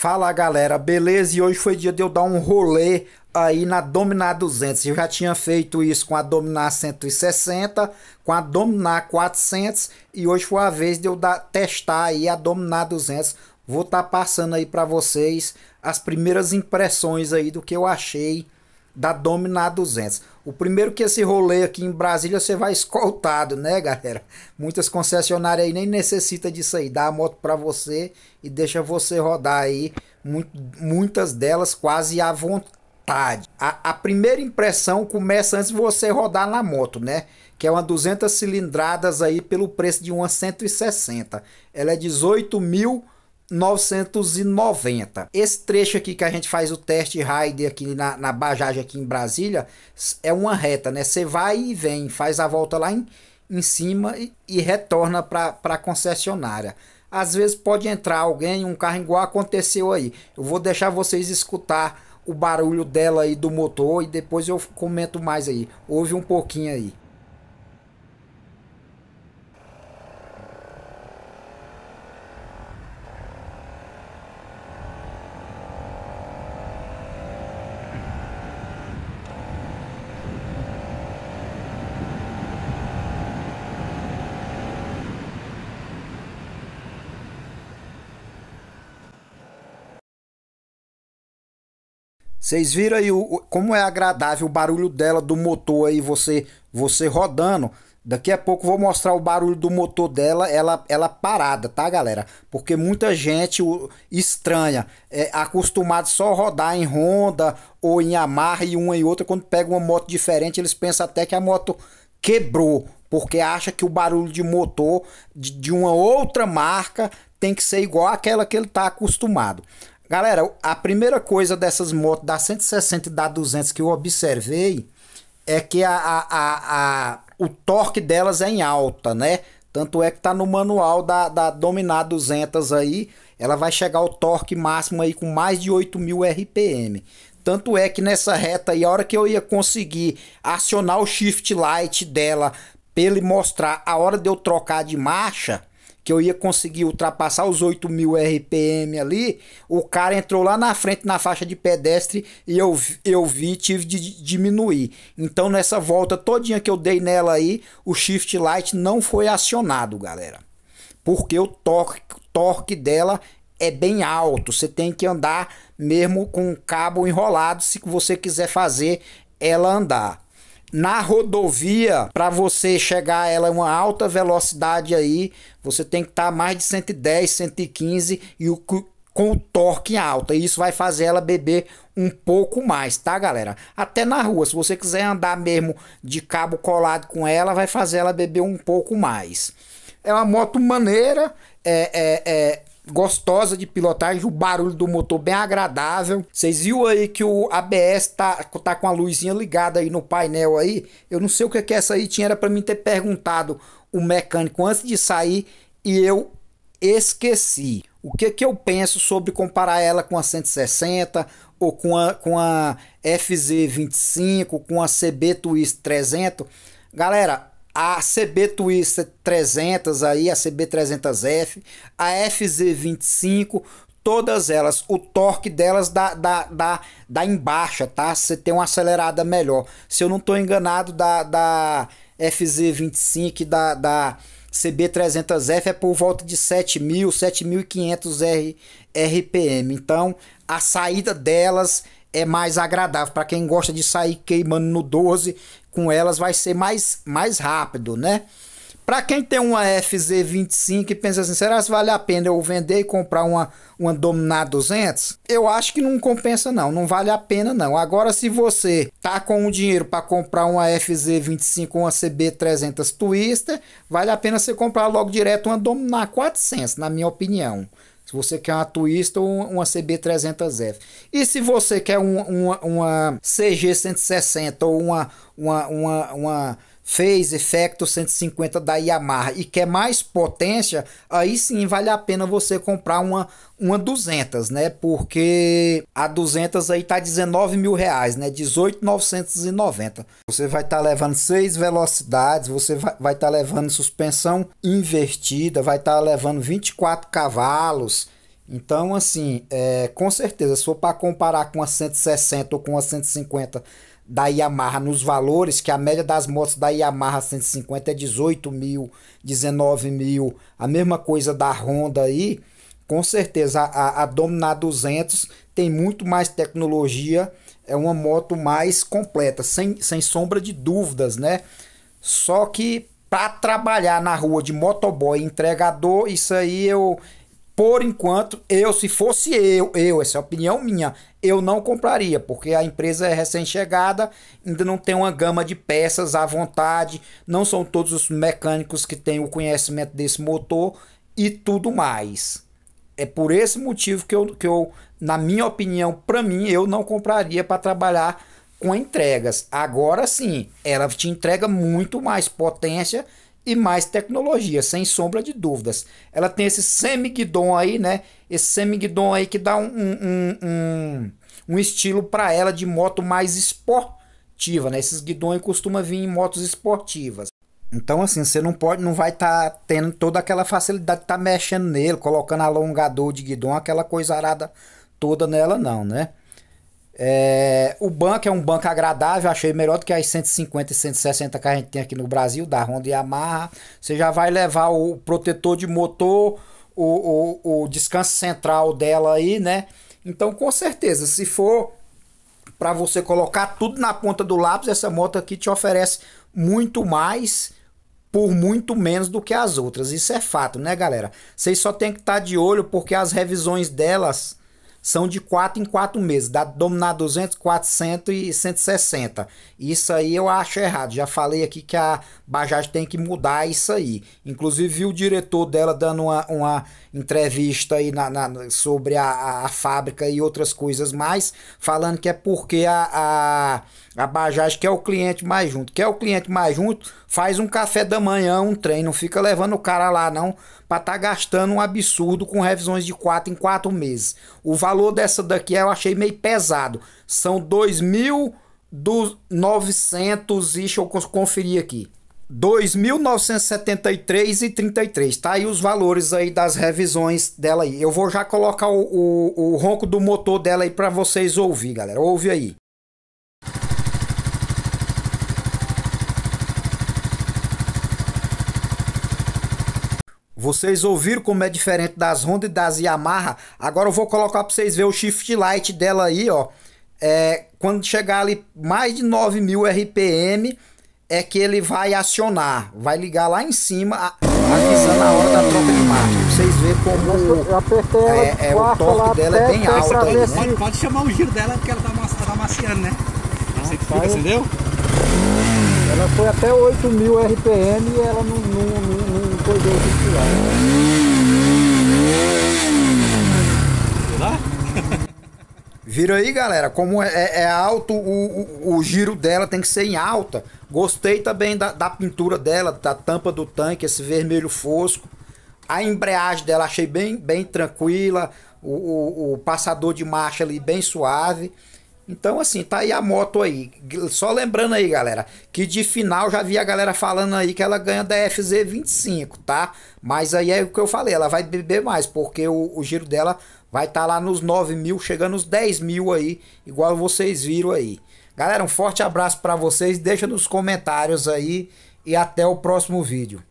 Fala galera, beleza? E hoje foi dia de eu dar um rolê aí na Dominar 200. Eu já tinha feito isso com a Dominar 160, com a Dominar 400 e hoje foi a vez de eu dar, testar aí a Dominar 200. Vou estar tá passando aí para vocês as primeiras impressões aí do que eu achei da Domina 200. O primeiro que esse rolê aqui em Brasília você vai escoltado, né, galera? Muitas concessionárias aí nem necessita disso aí, dá a moto para você e deixa você rodar aí, muitas delas quase à vontade. A, a primeira impressão começa antes de você rodar na moto, né? que é uma 200 cilindradas aí pelo preço de uma 160. Ela é 18 mil 990. Esse trecho aqui que a gente faz o teste ride aqui na, na Bajaj aqui em Brasília é uma reta, né? Você vai e vem, faz a volta lá em, em cima e, e retorna para a concessionária. Às vezes pode entrar alguém, um carro igual aconteceu aí. Eu vou deixar vocês escutar o barulho dela aí do motor e depois eu comento mais aí. Ouve um pouquinho aí. Vocês viram aí o, como é agradável o barulho dela do motor aí, você, você rodando. Daqui a pouco vou mostrar o barulho do motor dela, ela, ela parada, tá, galera? Porque muita gente estranha, é acostumado só rodar em Honda ou em Yamaha e uma e outra, quando pega uma moto diferente, eles pensam até que a moto quebrou, porque acha que o barulho de motor de, de uma outra marca tem que ser igual àquela que ele está acostumado. Galera, a primeira coisa dessas motos da 160 e da 200 que eu observei é que a, a, a, a o torque delas é em alta, né? Tanto é que tá no manual da, da Dominar 200 aí, ela vai chegar ao torque máximo aí com mais de 8000 RPM. Tanto é que nessa reta aí, a hora que eu ia conseguir acionar o shift light dela, pra ele mostrar a hora de eu trocar de marcha, que eu ia conseguir ultrapassar os 8 mil RPM ali, o cara entrou lá na frente na faixa de pedestre e eu, eu vi tive de diminuir. Então nessa volta todinha que eu dei nela aí, o shift light não foi acionado, galera. Porque o torque, torque dela é bem alto, você tem que andar mesmo com o cabo enrolado se você quiser fazer ela andar. Na rodovia, para você chegar a ela é uma alta velocidade aí, você tem que estar tá mais de 110, 115 e o com o torque alto. E isso vai fazer ela beber um pouco mais, tá, galera? Até na rua, se você quiser andar mesmo de cabo colado com ela, vai fazer ela beber um pouco mais. É uma moto maneira, é, é, é gostosa de pilotagem, o barulho do motor bem agradável. Vocês viu aí que o ABS tá, tá com a luzinha ligada aí no painel aí. Eu não sei o que, é que essa aí tinha, era para mim ter perguntado o mecânico antes de sair e eu esqueci. O que é que eu penso sobre comparar ela com a 160 ou com a, com a FZ25, com a CB Twist 300? Galera, a CB Twister 300 aí, a CB 300F, a FZ25, todas elas, o torque delas dá, dá, dá, dá em baixa, tá? Você tem uma acelerada melhor. Se eu não estou enganado, da, da FZ25 da, da CB300F é por volta de 7.000, 7.500 RPM. Então, a saída delas é mais agradável. Para quem gosta de sair queimando no 12, com elas vai ser mais, mais rápido, né? Para quem tem uma FZ25 e pensa assim, será que vale a pena eu vender e comprar uma, uma Dominar 200? Eu acho que não compensa não, não vale a pena não. Agora se você tá com o dinheiro para comprar uma FZ25 ou uma CB300 Twister, vale a pena você comprar logo direto uma Dominar 400, na minha opinião. Se você quer uma Twist ou uma CB300F. E se você quer uma, uma CG160 ou uma, uma, uma, uma fez Effecto 150 da Yamaha e quer mais potência, aí sim vale a pena você comprar uma, uma 200, né? Porque a 200 aí tá 19 mil reais, né? 18,990. Você vai estar tá levando seis velocidades, você vai estar tá levando suspensão invertida, vai estar tá levando 24 cavalos. Então, assim, é, com certeza, se for para comparar com a 160 ou com a 150 da Yamaha nos valores, que a média das motos da Yamaha 150 é 18 mil, 19 mil, a mesma coisa da Honda aí, com certeza a, a Dominar 200 tem muito mais tecnologia, é uma moto mais completa, sem, sem sombra de dúvidas, né? Só que para trabalhar na rua de motoboy entregador, isso aí eu, por enquanto, eu, se fosse eu, eu, essa é a opinião minha, eu não compraria, porque a empresa é recém-chegada, ainda não tem uma gama de peças à vontade, não são todos os mecânicos que têm o conhecimento desse motor e tudo mais. É por esse motivo que eu, que eu na minha opinião, para mim, eu não compraria para trabalhar com entregas. Agora sim, ela te entrega muito mais potência e mais tecnologia, sem sombra de dúvidas. Ela tem esse semiguidon aí, né? Esse semiguidon aí que dá um, um, um, um estilo para ela de moto mais esportiva, né? Esses guidões costumam vir em motos esportivas. Então, assim, você não pode, não vai estar tá tendo toda aquela facilidade de estar tá mexendo nele, colocando alongador de guidão, aquela coisa arada toda nela, não, né? É, o banco é um banco agradável, achei melhor do que as 150 e 160 que a gente tem aqui no Brasil, da Honda e Yamaha. Você já vai levar o protetor de motor, o, o, o descanso central dela aí, né? Então, com certeza, se for para você colocar tudo na ponta do lápis, essa moto aqui te oferece muito mais por muito menos do que as outras. Isso é fato, né, galera? Vocês só tem que estar tá de olho porque as revisões delas são de 4 em 4 meses, dá dominar 200, 400 e 160. Isso aí eu acho errado. Já falei aqui que a Bajaj tem que mudar isso aí. Inclusive vi o diretor dela dando uma, uma entrevista aí na, na sobre a, a, fábrica e outras coisas mais, falando que é porque a, a, a Bajaj quer é o cliente mais junto. Quer é o cliente mais junto, faz um café da manhã, um trem, não fica levando o cara lá não, para tá gastando um absurdo com revisões de 4 em 4 meses. O valor dessa daqui eu achei meio pesado. São 2.900 e deixa eu conferir aqui. 2.973 e 33, tá aí os valores aí das revisões dela aí. Eu vou já colocar o, o, o ronco do motor dela aí para vocês ouvir, galera. Ouve aí. Vocês ouviram como é diferente das Honda e das Yamaha? Agora eu vou colocar para vocês ver o shift light dela aí, ó. É, quando chegar ali mais de 9.000 RPM, é que ele vai acionar, vai ligar lá em cima, avisando a hora da troca de marcha. Vocês vê como o, é, é, o torque dela é bem alto né? Pode, pode, chamar o giro dela porque ela tá, tá maciando, né? Você que fica, entendeu? Ela foi até 8000 mil RPM e ela não, não, não, não perdeu o titular. Viram aí, galera, como é, é, é alto o, o, o giro dela tem que ser em alta Gostei também da, da pintura dela, da tampa do tanque, esse vermelho fosco. A embreagem dela achei bem, bem tranquila, o, o, o, passador de marcha ali bem suave. Então, assim, tá aí a moto aí. Só lembrando aí, galera, que de final já vi a galera falando aí que ela ganha da FZ25, tá? Mas aí é o que eu falei, ela vai beber mais, porque o, o giro dela vai estar tá lá nos 9 mil, chegando nos 10 mil aí, igual vocês viram aí. Galera, um forte abraço para vocês. Deixa nos comentários aí e até o próximo vídeo.